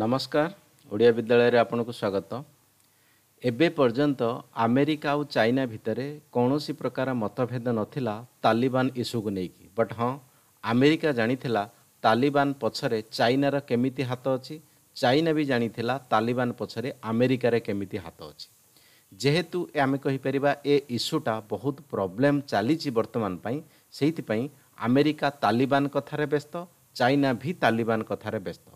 ନମସ୍କାର ଓଡ଼ିଆ ବିଦ୍ୟାଳୟରେ ଆପଣଙ୍କୁ ସ୍ୱାଗତ ଏବେ ପର୍ଯ୍ୟନ୍ତ ଆମେରିକା ଆଉ ଚାଇନା ଭିତରେ କୌଣସି ପ୍ରକାର ମତଭେଦ ନଥିଲା ତାଲିବାନ ଇସ୍ୟୁକୁ ନେଇକି ବଟ୍ ହଁ ଆମେରିକା ଜାଣିଥିଲା ତାଲିବାନ ପଛରେ ଚାଇନାର କେମିତି ହାତ ଅଛି ଚାଇନା ବି ଜାଣିଥିଲା ତାଲିବାନ ପଛରେ ଆମେରିକାରେ କେମିତି ହାତ ଅଛି ଯେହେତୁ ଆମେ କହିପାରିବା ଏ ଇସ୍ୟୁଟା ବହୁତ ପ୍ରୋବ୍ଲେମ୍ ଚାଲିଛି ବର୍ତ୍ତମାନ ପାଇଁ ସେଇଥିପାଇଁ ଆମେରିକା ତାଲିବାନ କଥାରେ ବ୍ୟସ୍ତ ଚାଇନା ବି ତାଲିବାନ କଥାରେ ବ୍ୟସ୍ତ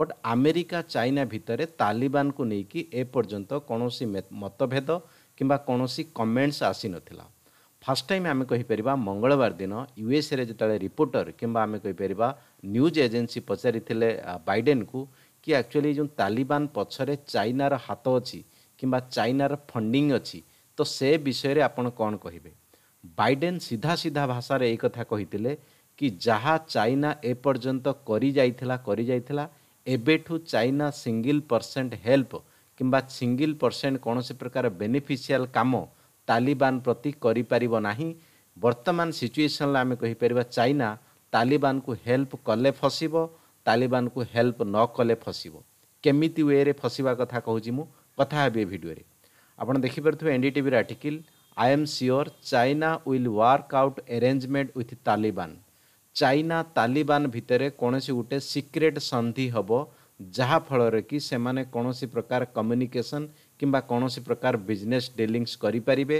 ବଟ୍ ଆମେରିକା ଚାଇନା ଭିତରେ ତାଲିବାନକୁ ନେଇକି ଏ ପର୍ଯ୍ୟନ୍ତ କୌଣସି ମତଭେଦ କିମ୍ବା କୌଣସି କମେଣ୍ଟସ୍ ଆସିନଥିଲା ଫାର୍ଷ୍ଟ ଟାଇମ୍ ଆମେ କହିପାରିବା ମଙ୍ଗଳବାର ଦିନ ୟୁଏସ୍ଏରେ ଯେତେବେଳେ ରିପୋର୍ଟର କିମ୍ବା ଆମେ କହିପାରିବା ନ୍ୟୁଜ୍ ଏଜେନ୍ସି ପଚାରିଥିଲେ ବାଇଡେନ୍କୁ କି ଆକ୍ଚୁଆଲି ଯେଉଁ ତାଲିବାନ ପଛରେ ଚାଇନାର ହାତ ଅଛି କିମ୍ବା ଚାଇନାର ଫଣ୍ଡିଂ ଅଛି ତ ସେ ବିଷୟରେ ଆପଣ କ'ଣ କହିବେ ବାଇଡେନ୍ ସିଧା ସିଧା ଭାଷାରେ ଏଇ କଥା କହିଥିଲେ କି ଯାହା ଚାଇନା ଏପର୍ଯ୍ୟନ୍ତ କରିଯାଇଥିଲା କରିଯାଇଥିଲା ଏବେଠୁ ଚାଇନା ସିଙ୍ଗିଲ୍ ପରସେଣ୍ଟ ହେଲ୍ପ କିମ୍ବା ସିଙ୍ଗିଲ୍ ପରସେଣ୍ଟ କୌଣସି ପ୍ରକାର ବେନିଫିସିଆଲ୍ କାମ ତାଲିବାନ ପ୍ରତି କରିପାରିବ ନାହିଁ ବର୍ତ୍ତମାନ ସିଚୁଏସନ୍ରେ ଆମେ କହିପାରିବା ଚାଇନା ତାଲିବାନକୁ ହେଲ୍ପ କଲେ ଫସିବ ତାଲିବାନକୁ ହେଲ୍ପ ନ କଲେ ଫସିବ କେମିତି ୱେରେ ଫସିବା କଥା କହୁଛି ମୁଁ କଥା ହେବି ଏ ଭିଡ଼ିଓରେ ଆପଣ ଦେଖିପାରୁଥିବେ ଏନ୍ ଡି ଟିଭିର article I am sure China will work out arrangement with Taliban China Taliban ଭିତରେ କୌଣସି ଗୋଟେ ସିକ୍ରେଟ୍ ସନ୍ଧି ହେବ ଯାହାଫଳରେ କି ସେମାନେ କୌଣସି ପ୍ରକାର କମ୍ୟୁନିକେସନ୍ କିମ୍ବା କୌଣସି ପ୍ରକାର ବିଜନେସ୍ ଡିଲିଂସ୍ କରିପାରିବେ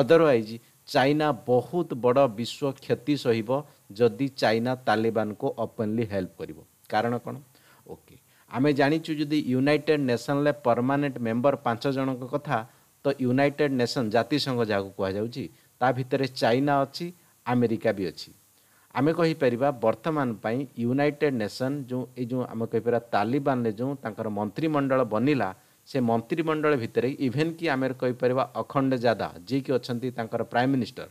ଅଦରୱାଇଜ୍ ଚାଇନା ବହୁତ ବଡ଼ ବିଶ୍ୱ କ୍ଷତି ସହିବ ଯଦି ଚାଇନା ତାଲିବାନକୁ ଓପନଲି ହେଲ୍ପ କରିବ କାରଣ କ'ଣ ଓକେ ଆମେ ଜାଣିଛୁ ଯଦି ୟୁନାଇଟେଡ଼ ନେସନରେ ପରମାନେଣ୍ଟ ମେମ୍ବର ପାଞ୍ଚ ଜଣଙ୍କ କଥା ତ ୟୁନାଇଟେଡ଼ ନେସନ୍ ଜାତିସଂଘ ଯାହାକୁ କୁହାଯାଉଛି ତା ଭିତରେ ଚାଇନା ଅଛି ଆମେରିକା ବି ଅଛି ଆମେ କହିପାରିବା ବର୍ତ୍ତମାନ ପାଇଁ ୟୁନାଇଟେଡ୍ ନେସନ୍ ଯେଉଁ ଏଇ ଯେଉଁ ଆମେ କହିପାରିବା ତାଲିବାନରେ ଯେଉଁ ତାଙ୍କର ମନ୍ତ୍ରିମଣ୍ଡଳ ବନିଲା ସେ ମନ୍ତ୍ରିମଣ୍ଡଳ ଭିତରେ ଇଭେନ୍ କି ଆମେ କହିପାରିବା ଅଖଣ୍ଡ ଜାଦା ଯିଏକି ଅଛନ୍ତି ତାଙ୍କର ପ୍ରାଇମ୍ ମିନିଷ୍ଟର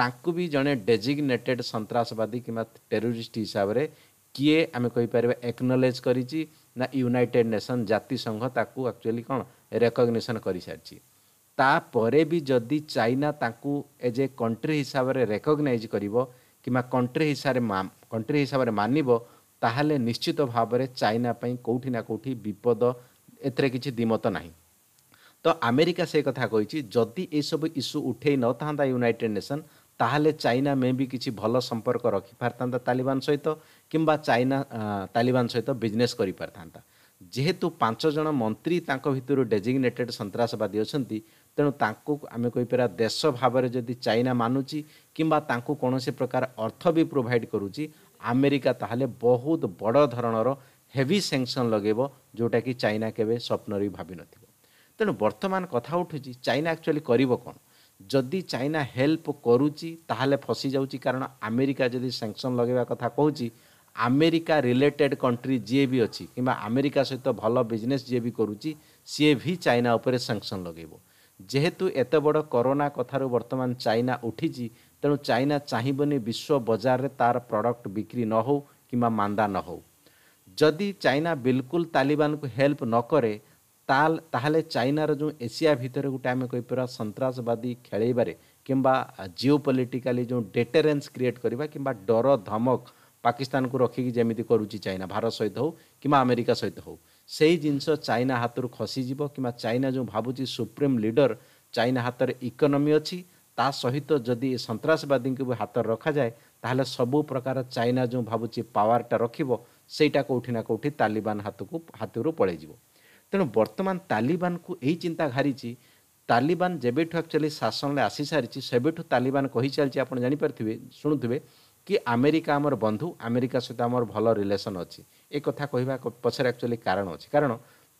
ତାଙ୍କୁ ବି ଜଣେ ଡେଜିଗ୍ନେଟେଡ୍ ସନ୍ତାସବାଦୀ କିମ୍ବା ଟେରୋରିଷ୍ଟ ହିସାବରେ କିଏ ଆମେ କହିପାରିବା ଏକ୍ନୋଲେଜ୍ କରିଛି ନା ୟୁନାଇଟେଡ୍ ନେସନ୍ ଜାତିସଂଘ ତାକୁ ଆକ୍ଚୁଆଲି କ'ଣ ରେକଗ୍ନେସନ୍ କରିସାରିଛି ତାପରେ ବି ଯଦି ଚାଇନା ତାଙ୍କୁ ଏଜ୍ ଏ କଣ୍ଟ୍ରି ହିସାବରେ ରେକଗ୍ନାଇଜ୍ କରିବ କିମ୍ବା କଣ୍ଟ୍ରି ହିସାବରେ କଣ୍ଟ୍ରି ହିସାବରେ ମାନିବ ତାହେଲେ ନିଶ୍ଚିତ ଭାବରେ ଚାଇନା ପାଇଁ କେଉଁଠି ନା କେଉଁଠି ବିପଦ ଏଥିରେ କିଛି ଦ୍ୱିମତ ନାହିଁ ତ ଆମେରିକା ସେ କଥା କହିଛି ଯଦି ଏସବୁ ଇସ୍ୟୁ ଉଠାଇ ନଥାନ୍ତା ୟୁନାଇଟେଡ଼ ନେସନ୍ ତାହେଲେ ଚାଇନା ମେ ବି କିଛି ଭଲ ସମ୍ପର୍କ ରଖିପାରିଥାନ୍ତା ତାଲିବାନ ସହିତ କିମ୍ବା ଚାଇନା ତାଲିବାନ ସହିତ ବିଜନେସ୍ କରିପାରିଥାନ୍ତା ଯେହେତୁ ପାଞ୍ଚ ଜଣ ମନ୍ତ୍ରୀ ତାଙ୍କ ଭିତରୁ ଡେଜିଗ୍ନେଟେଡ୍ ସନ୍ତାସବାଦୀ ଅଛନ୍ତି ତେଣୁ ତାଙ୍କୁ ଆମେ କହିପାରିବା ଦେଶ ଭାବରେ ଯଦି ଚାଇନା ମାନୁଛି କିମ୍ବା ତାଙ୍କୁ କୌଣସି ପ୍ରକାର ଅର୍ଥ ବି ପ୍ରୋଭାଇଡ଼ କରୁଛି ଆମେରିକା ତାହେଲେ ବହୁତ ବଡ଼ ଧରଣର ହେଭି ସେଙ୍କସନ୍ ଲଗାଇବ ଯେଉଁଟାକି ଚାଇନା କେବେ ସ୍ୱପ୍ନରେ ଭାବିନଥିବ ତେଣୁ ବର୍ତ୍ତମାନ କଥା ଉଠୁଛି ଚାଇନା ଆକ୍ଚୁଆଲି କରିବ କ'ଣ ଯଦି ଚାଇନା ହେଲ୍ପ କରୁଛି ତାହେଲେ ଫସି ଯାଉଛି କାରଣ ଆମେରିକା ଯଦି ସେଙ୍କସନ୍ ଲଗାଇବା କଥା କହୁଛି ଆମେରିକା ରିଲେଟେଡ଼୍ କଣ୍ଟ୍ରି ଯିଏ ବି ଅଛି କିମ୍ବା ଆମେରିକା ସହିତ ଭଲ ବିଜନେସ୍ ଯିଏ ବି କରୁଛି ସିଏ ବି ଚାଇନା ଉପରେ ସାଙ୍କସନ୍ ଲଗେଇବ ଯେହେତୁ ଏତେ ବଡ଼ କରୋନା କଥାରୁ ବର୍ତ୍ତମାନ ଚାଇନା ଉଠିଛି ତେଣୁ ଚାଇନା ଚାହିଁବନି ବିଶ୍ୱ ବଜାରରେ ତା'ର ପ୍ରଡ଼କ୍ଟ ବିକ୍ରି ନ ହେଉ କିମ୍ବା ମାନ୍ଦା ନ ହେଉ ଯଦି ଚାଇନା ବିଲକୁଲ ତାଲିବାନକୁ ହେଲ୍ପ ନ କରେ ତାହେଲେ ଚାଇନାର ଯେଉଁ ଏସିଆ ଭିତରେ ଗୋଟେ ଆମେ କହିପାରିବା ସନ୍ତାସବାଦୀ ଖେଳାଇବାରେ କିମ୍ବା ଜିଓ ପଲିଟିକାଲି ଯେଉଁ ଡେଟେରେନ୍ସ କ୍ରିଏଟ୍ କରିବା କିମ୍ବା ଡର ଧମକ ପାକିସ୍ତାନକୁ ରଖିକି ଯେମିତି କରୁଛି ଚାଇନା ଭାରତ ସହିତ ହେଉ କିମ୍ବା ଆମେରିକା ସହିତ ହେଉ ସେଇ ଜିନିଷ ଚାଇନା ହାତରୁ ଖସିଯିବ କିମ୍ବା ଚାଇନା ଯେଉଁ ଭାବୁଛି ସୁପ୍ରିମ୍ ଲିଡର ଚାଇନା ହାତରେ ଇକୋନୋମି ଅଛି ତା ସହିତ ଯଦି ସନ୍ତାସବାଦୀଙ୍କୁ ବି ହାତରେ ରଖାଯାଏ ତାହେଲେ ସବୁ ପ୍ରକାର ଚାଇନା ଯେଉଁ ଭାବୁଛି ପାୱାରଟା ରଖିବ ସେଇଟା କେଉଁଠି ନା କେଉଁଠି ତାଲିବାନ ହାତକୁ ହାତରୁ ପଳେଇଯିବ ତେଣୁ ବର୍ତ୍ତମାନ ତାଲିବାନକୁ ଏହି ଚିନ୍ତା ଘାରିଛି ତାଲିବାନ ଯେବେଠୁ ଆକ୍ଚୁଆଲି ଶାସନରେ ଆସିସାରିଛି ସେବେଠୁ ତାଲିବାନ କହିଚାଲିଛି ଆପଣ ଜାଣିପାରୁଥିବେ ଶୁଣୁଥିବେ କି ଆମେରିକା ଆମର ବନ୍ଧୁ ଆମେରିକା ସହିତ ଆମର ଭଲ ରିଲେସନ୍ ଅଛି ଏ କଥା କହିବା ପଛରେ ଆକ୍ଚୁଆଲି କାରଣ ଅଛି କାରଣ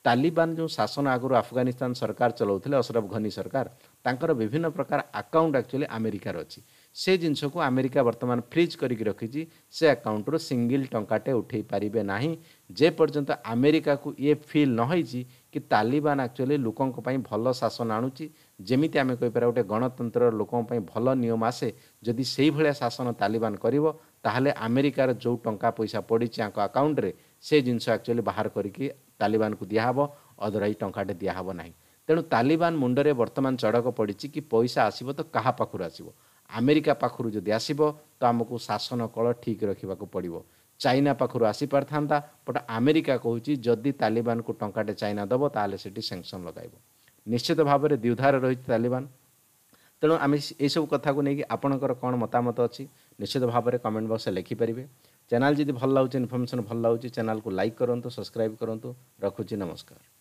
ତାଲିବାନ ଯେଉଁ ଶାସନ ଆଗରୁ ଆଫଗାନିସ୍ତାନ ସରକାର ଚଲାଉଥିଲେ ଅସରଫ ଘନି ସରକାର ତାଙ୍କର ବିଭିନ୍ନ ପ୍ରକାର ଆକାଉଣ୍ଟ ଆକ୍ଚୁଆଲି ଆମେରିକାର ଅଛି ସେ ଜିନିଷକୁ ଆମେରିକା ବର୍ତ୍ତମାନ ଫ୍ରିଜ୍ କରିକି ରଖିଛି ସେ ଆକାଉଣ୍ଟରୁ ସିଙ୍ଗିଲ୍ ଟଙ୍କାଟେ ଉଠାଇ ପାରିବେ ନାହିଁ ଯେପର୍ଯ୍ୟନ୍ତ ଆମେରିକାକୁ ଇଏ ଫିଲ୍ ନ ହେଇଛି କି ତାଲିବାନ ଆକ୍ଚୁଆଲି ଲୋକଙ୍କ ପାଇଁ ଭଲ ଶାସନ ଆଣୁଛି ଯେମିତି ଆମେ କହିପାରିବା ଗୋଟେ ଗଣତନ୍ତ୍ରର ଲୋକଙ୍କ ପାଇଁ ଭଲ ନିୟମ ଆସେ ଯଦି ସେଇଭଳିଆ ଶାସନ ତାଲିବାନ କରିବ ତାହେଲେ ଆମେରିକାର ଯେଉଁ ଟଙ୍କା ପଇସା ପଡ଼ିଛି ଆଙ୍କ ଆକାଉଣ୍ଟରେ ସେ ଜିନିଷ ଆକ୍ଚୁଆଲି ବାହାର କରିକି ତାଲିବାନକୁ ଦିଆହେବ ଅଦରୱାଇଜ୍ ଟଙ୍କାଟେ ଦିଆହେବ ନାହିଁ ତେଣୁ ତାଲିବାନ ମୁଣ୍ଡରେ ବର୍ତ୍ତମାନ ଚଡ଼କ ପଡ଼ିଛି କି ପଇସା ଆସିବ ତ କାହା ପାଖରୁ ଆସିବ ଆମେରିକା ପାଖରୁ ଯଦି ଆସିବ ତ ଆମକୁ ଶାସନ କଳ ଠିକ୍ ରଖିବାକୁ ପଡ଼ିବ ଚାଇନା ପାଖରୁ ଆସିପାରିଥାନ୍ତା ବଟ୍ ଆମେରିକା କହୁଛି ଯଦି ତାଲିବାନକୁ ଟଙ୍କାଟେ ଚାଇନା ଦେବ ତାହେଲେ ସେଠି ସେଙ୍କ୍ସନ୍ ଲଗାଇବ ନିଶ୍ଚିତ ଭାବରେ ଦ୍ୱିଧାରେ ରହିଛି ତାଲିବାନ ତେଣୁ ଆମେ ଏଇସବୁ କଥାକୁ ନେଇକି ଆପଣଙ୍କର କ'ଣ ମତାମତ ଅଛି ନିଶ୍ଚିତ ଭାବରେ କମେଣ୍ଟ ବକ୍ସରେ ଲେଖିପାରିବେ ଚ୍ୟାନେଲ୍ ଯଦି ଭଲ ଲାଗୁଛି ଇନଫର୍ମେସନ୍ ଭଲ ଲାଗୁଛି ଚ୍ୟାନେଲ୍କୁ ଲାଇକ୍ କରନ୍ତୁ ସବସ୍କ୍ରାଇବ୍ କରନ୍ତୁ ରଖୁଛି ନମସ୍କାର